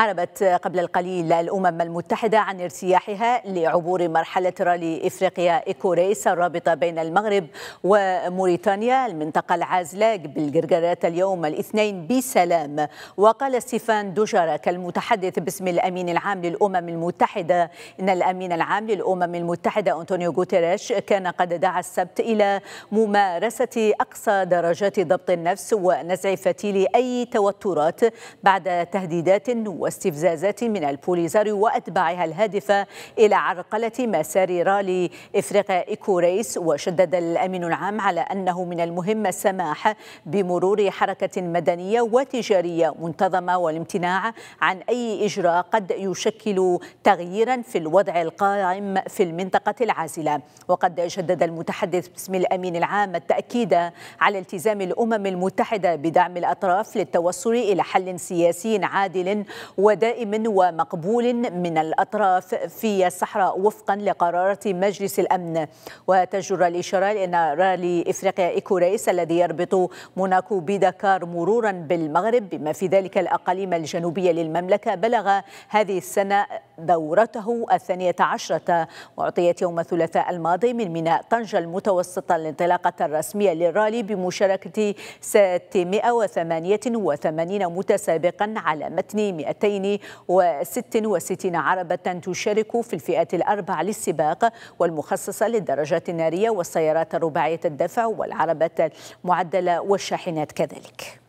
أعربت قبل القليل الأمم المتحدة عن ارتياحها لعبور مرحلة رالي إفريقيا إيكوريس الرابطة بين المغرب وموريتانيا المنطقة العازلة بالقرقرات اليوم الاثنين بسلام وقال ستيفان دوجارك المتحدث باسم الأمين العام للأمم المتحدة إن الأمين العام للأمم المتحدة أنطونيو غوتيريش كان قد دعا السبت إلى ممارسة أقصى درجات ضبط النفس ونزع فتيل أي توترات بعد تهديدات و واستفزازات من البوليزاريو وأتباعها الهادفة إلى عرقلة مسار رالي إفريقيا إيكوريس وشدد الأمين العام على أنه من المهم السماح بمرور حركة مدنية وتجارية منتظمة والامتناع عن أي إجراء قد يشكل تغييرا في الوضع القائم في المنطقة العازلة وقد شدد المتحدث باسم الأمين العام التأكيد على التزام الأمم المتحدة بدعم الأطراف للتوصل إلى حل سياسي عادل ودائم ومقبول من الأطراف في الصحراء وفقا لقرارة مجلس الأمن وتجر الإشارة لأن رالي إفريقيا إيكو رئيس الذي يربط موناكو بدكار مرورا بالمغرب بما في ذلك الأقاليم الجنوبية للمملكة بلغ هذه السنة دورته الثانية عشرة وأعطيت يوم الثلاثاء الماضي من ميناء طنجة المتوسطة الانطلاقة الرسمية للرالي بمشاركة 688 متسابقا على متن 266 عربة تشارك في الفئات الأربع للسباق والمخصصة للدرجات النارية والسيارات الرباعية الدفع والعربات المعدلة والشاحنات كذلك